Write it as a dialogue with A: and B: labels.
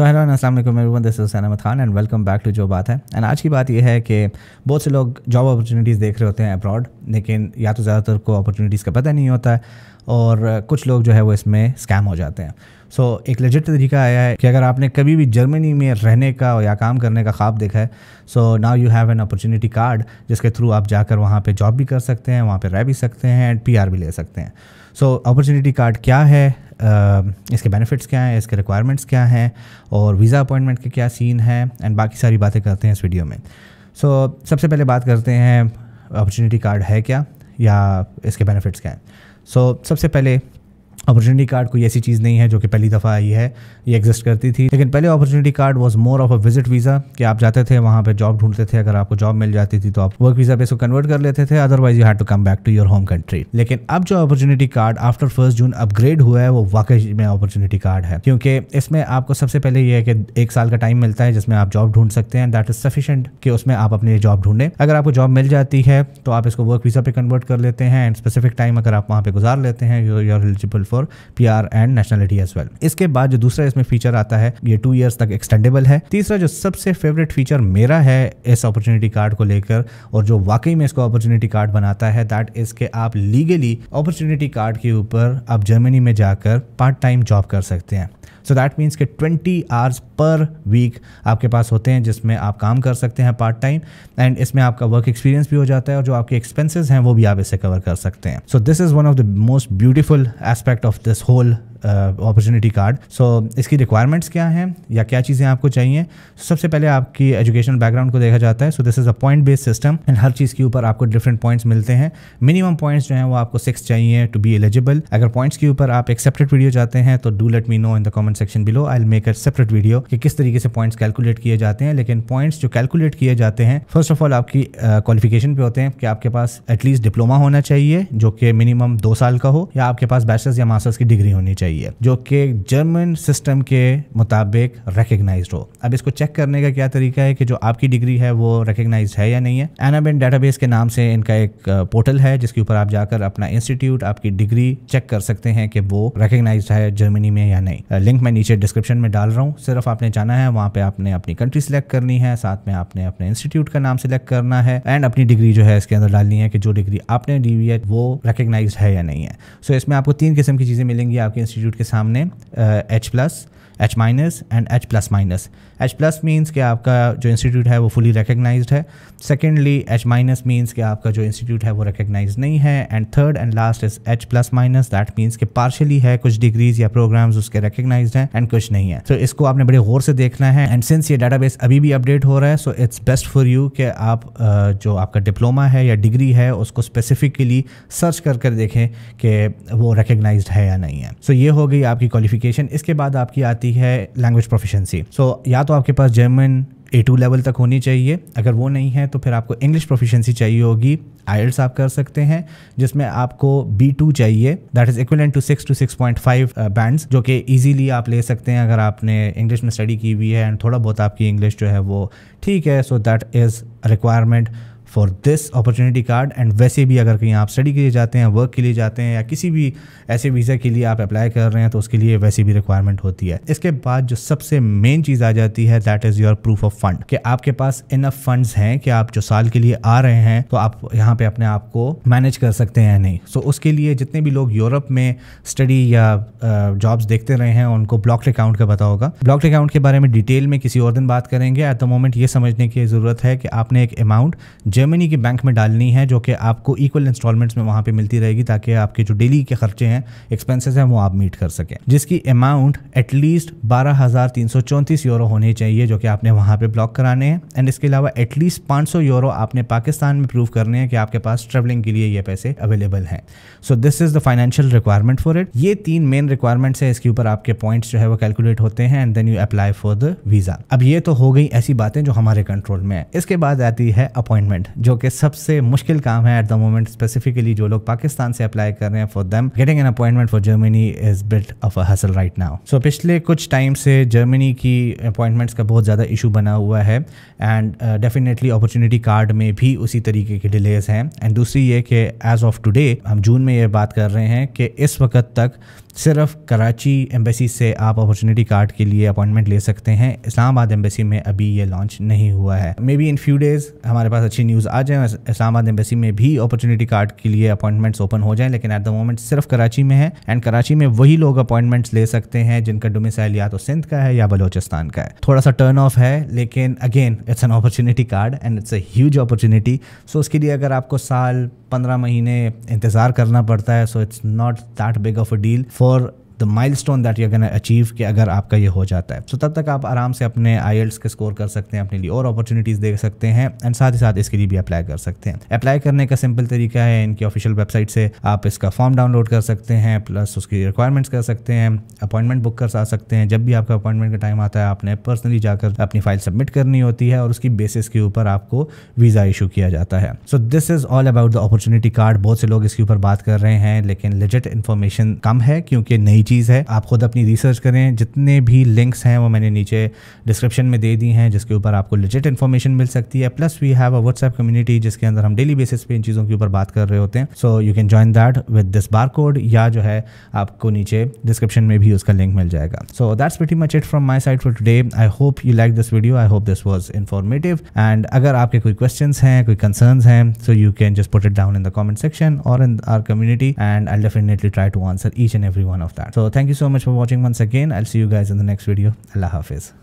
A: सो hello अस्सलाम everyone this is Ahmed Khan and welcome back to जो बात है एंड आज की बात यह है कि बहुत से लोग जॉब अपॉर्चुनिटीज़ देख रहे होते हैं अब्रॉड लेकिन या तो ज़्यादातर को अपॉर्चुनिटीज़ का पता नहीं होता है और कुछ लोग जो है वो इसमें स्कैम हो जाते हैं सो so, एक लजट तरीका आया है कि अगर आपने कभी भी जर्मनी में रहने का या काम करने का ख्वाब देखा है so now you have an opportunity card जिसके थ्रू आप जाकर वहाँ पर जॉब भी कर सकते हैं वहाँ पर रह भी सकते हैं एंड पी भी ले सकते हैं सो अपॉर्चुनिटी कार्ड क्या है इसके बेनिफिट्स क्या हैं इसके रिक्वायरमेंट्स क्या हैं और वीज़ा अपॉइंटमेंट के क्या सीन है एंड बाकी सारी बातें करते हैं इस वीडियो में सो so, सबसे पहले बात करते हैं अपॉर्चुनिटी कार्ड है क्या या इसके बेनिफिट्स क्या हैं सो so, सबसे पहले अपॉर्चुनिटी कार्ड कोई ऐसी चीज़ नहीं है जो कि पहली दफ़ा आई है ये एग्जिस्ट करती थी लेकिन पहले opportunity card was more of a visit visa कि आप जाते थे वहाँ पे जॉब ढूंढते थे अगर आपको जॉब मिल जाती थी तो आप वर्क वीज़ा पे इसको कन्वर्ट कर लेते थे otherwise you had to come back to your home country लेकिन अब जो opportunity card after first June upgrade हुआ है वो वाकई में अपॉर्चुनिटी कार्ड है क्योंकि इसमें आपको सबसे पहले यह है कि एक साल का टाइम मिलता है जिसमें आप जॉब ढूंढ सकते हैं दैट इज सफिशेंट कि उसमें आप अपनी जॉब ढूंढें अगर आपको जॉब मिल जाती है तो आप इसको वर्क वीज़ा पे कन्वर्ट कर लेते हैं एंड स्पेसिफिक टाइम अगर आप वहाँ पे गुजार लेते हैं are eligible P R and nationality as well इसके बाद जो दूसरा इसमें फीचर आता है ये टू ईयर्स तक एक्सटेंडेबल है तीसरा जो सबसे फेवरेट फीचर मेरा है इस अपॉर्चुनिटी कार्ड को लेकर और जो वाकई में इसको अपॉर्चुनिटी कार्ड बनाता है दैट इज के आप लीगली अपॉर्चुनिटी कार्ड के ऊपर आप जर्मनी में जाकर पार्ट टाइम जॉब कर सकते हैं सो दैट मीन्स के 20 आवर्स पर वीक आपके पास होते हैं जिसमें आप काम कर सकते हैं पार्ट टाइम एंड इसमें आपका वर्क एक्सपीरियंस भी हो जाता है और जो आपके एक्सपेंसेस हैं वो भी आप इसे कवर कर सकते हैं so this is one of the most beautiful aspect of this whole opportunity card so इसकी रिक्वायरमेंट्स क्या हैं या क्या चीज़ें आपको चाहिए so, सबसे पहले आपकी एजुकेशनल बैकग्राउंड को देखा जाता है so this is a point based system and हर चीज़ के ऊपर आपको डिफरेंट पॉइंट्स मिलते हैं मिनिमम पॉइंट्स जो हैं वो आपको सिक्स चाहिए टू बी एलिजिबल अगर पॉइंट्स के ऊपर आप एक्सेप्टेड वीडियो चाहते हैं तो do let me know in the comment section below I make a separate video कि किस तरीके से पॉइंट्स कैलकुलेट किए जाते हैं लेकिन पॉइंट्स जो कैलकुलेट किए जाते हैं फर्स्ट ऑफ ऑल आपकी क्वालिफिकेशन uh, पे होते हैं कि आपके पास एटलीस्ट डिप्लोमा होना चाहिए जो कि मिनिमम दो साल का हो या आपके पास बैचलर्स या मास्टर्स की डिग्री होनी चाहिए चाहिए जो कि जर्मन सिस्टम के मुताबिक रिकग्नाइज हो अब इसको चेक करने का क्या तरीका है कि जो आपकी डिग्री है वो रिकग्नाइज है या नहीं है एनाबेन डेटाबेस के नाम से इनका एक पोर्टल है जिसके ऊपर आप जाकर अपना इंस्टीट्यूट आपकी डिग्री चेक कर सकते हैं कि वो रिकग्नाइज है जर्मनी में या नहीं लिंक मैं नीचे डिस्क्रिप्शन में डाल रहा हूँ सिर्फ आपने जाना है वहाँ पे आपने अपनी कंट्री सेलेक्ट करनी है साथ में आपने अपने इंस्टीट्यूट का नाम सेलेक्ट करना है एंड अपनी डिग्री जो है इसके अंदर डालनी है कि जो डिग्री आपने ली हुई है वो रिकग्नाइज है या नहीं है सो so इसमें आपको तीन किस्म की चीज़ें मिलेंगी आपके इंस्टीट्यूट इंस्टीट्यूट के सामने H uh, plus H minus and H plus minus H plus means कि आपका जो इंस्टीट्यूट है वो फुली रिकगनाइज है सेकेंडली एच माइनस मीन्स कि आपका जो इंस्टीट्यूट है वो रिकगनाइज नहीं है and third and last is H plus minus that means कि पार्शली है कुछ डिग्रीज या प्रोग्राम्स उसके रिकगनाइज हैं एंड कुछ नहीं है तो so, इसको आपने बड़े गौर से देखना है एंड सिंस ये बेस अभी भी अपडेट हो रहा है so it's best for you कि आप जो आपका डिप्लोमा है या डिग्री है उसको स्पेसिफिकली सर्च कर कर देखें कि वो रिकगनाइज है या नहीं है सो so, ये हो गई आपकी क्वालिफिकेशन इसके बाद आपकी आती होती है लैंग्वेज प्रोफिशेंसी सो या तो आपके पास जर्मन ए टू लेवल तक होनी चाहिए अगर वो नहीं है तो फिर आपको इंग्लिश प्रोफिशंसी चाहिए होगी आयल्स आप कर सकते हैं जिसमें आपको बी टू चाहिए that is equivalent to six to six point five bands जो कि ईजिली आप ले सकते हैं अगर आपने इंग्लिश में स्टडी की हुई है एंड थोड़ा बहुत आपकी इंग्लिश जो है वो ठीक है so that is requirement for this opportunity card and वैसे भी अगर कहीं आप स्टडी के लिए जाते हैं वर्क के लिए जाते हैं या किसी भी ऐसे वीज़ा के लिए आप अप्लाई कर रहे हैं तो उसके लिए वैसे भी रिक्वायरमेंट होती है इसके बाद जो सबसे मेन चीज़ आ जाती है that is your proof of fund कि आपके पास इनफ फंड्स हैं कि आप जो साल के लिए आ रहे हैं तो आप यहाँ पे अपने आप को मैनेज कर सकते हैं या नहीं सो so, उसके लिए जितने भी लोग यूरोप में स्टडी या जॉब्स देखते रहे हैं उनको ब्लॉक अकाउंट का पता होगा ब्लॉक अकाउंट के बारे में डिटेल में किसी और दिन बात करेंगे एट द मोमेंट ये समझने की ज़रूरत है कि आपने एक अमाउंट जर्मनी की बैंक में डालनी है जो कि आपको इक्वल इंस्टॉलमेंट्स में वहाँ पर मिलती रहेगी ताकि आपके जो डेली के खर्चे हैं एक्सपेंसेस हैं वो आप मीट कर सकें जिसकी अमाउंट एटलीस्ट बारह हज़ार तीन सौ चौंतीस यूरो होने चाहिए जो कि आपने वहाँ पे ब्लॉक कराने हैं एंड इसके अलावा एटलीस्ट 500 यूरो आपने पाकिस्तान में प्रूव करने हैं कि आपके पास ट्रेवलिंग के लिए ये पैसे अवेलेबल हैं so this is the financial requirement for it ये तीन मेन रिक्वायरमेंट्स है इसके ऊपर आपके पॉइंट्स जो है वो कैलकुलेट होते हैं and then you apply for the visa अब ये तो हो गई ऐसी बातें जो हमारे कंट्रोल में है इसके बाद आती है अपॉइंटमेंट जो कि सबसे मुश्किल काम है एट द मोमेंट स्पेसिफिकली जो लोग पाकिस्तान से अप्लाई कर रहे हैं for them getting an appointment for Germany is built of a hassle right now so पिछले कुछ टाइम से जर्मनी की अपॉइंटमेंट्स का बहुत ज़्यादा इशू बना हुआ है एंड डेफिनेटली अपॉर्चुनिटी कार्ड में भी उसी तरीके के डिलेज हैं एंड दूसरी ये कि एज ऑफ टुडे हम जून में ये बात कर रहे हैं कि इस वक्त तक सिर्फ कराची एम्बेसी से आप अपॉर्चुनिटी कार्ड के लिए अपॉइंटमेंट ले सकते हैं इस्लामाबाद एम्बेसी में अभी ये लॉन्च नहीं हुआ है maybe in few days हमारे पास अच्छी न्यूज़ न्यूज़ आ जाएं इस्लामाबाद एम्बेसी में भी अपॉर्चुनिटी कार्ड के लिए अपॉइंटमेंट्स ओपन हो जाएं लेकिन एट द मोमेंट सिर्फ कराची में है एंड कराची में वही लोग अपॉइंटमेंट्स ले सकते हैं जिनका डोमिसाइल या तो सिंध का है या बलोचिस्तान का है थोड़ा सा टर्न ऑफ है लेकिन again it's an opportunity card and it's a huge opportunity so उसके लिए अगर आपको साल पंद्रह महीने इंतज़ार करना पड़ता है so it's not that big of a deal for the stone that you can achieve कि अगर आपका ये हो जाता है सो तब तक आप आराम से अपने आई के स्कोर कर सकते हैं अपने लिए और अपॉर्चुनिटीज़ देख सकते हैं एंड साथ ही साथ इसके लिए भी अप्लाई कर सकते हैं अप्लाई करने का सिंपल तरीका है इनकी ऑफिशियल वेबसाइट से आप इसका फॉर्म डाउनलोड कर सकते हैं प्लस उसकी रिक्वायरमेंट्स कर सकते हैं अपॉइंटमेंट बुक कर सकते हैं जब भी आपका अपॉइंटमेंट का टाइम आता है आपने पर्सनली जाकर अपनी फाइल सबमिट करनी होती है और उसकी बेसिस के ऊपर आपको वीज़ा इशू किया जाता है so this is all about the opportunity card बहुत से लोग इसके ऊपर बात कर रहे हैं लेकिन लेजिट इन्फॉर्मेशन कम है क्योंकि नई चीज़ है आप खुद अपनी रिसर्च करें जितने भी लिंक्स हैं वो मैंने नीचे डिस्क्रिप्शन में दे दी हैं जिसके ऊपर आपको लिजिट इन्फॉर्मेशन मिल सकती है plus we have a WhatsApp community जिसके अंदर हम डेली बेसिस पे इन चीज़ों के ऊपर बात कर रहे होते हैं so you can join that with this bar code या जो है आपको नीचे डिस्क्रिप्शन में भी उसका लिंक मिल जाएगा सो दैट्स वेटी much it from my side for today I hope you like this video I hope this was informative and अगर आपके कोई क्वेश्चन हैं कोई कंसर्न हैं so you can just put it down in the comment section और in our community and I definitely try to answer each and every one of that So thank you so much for watching once again. I'll see you guys in the next video. Allah Hafiz.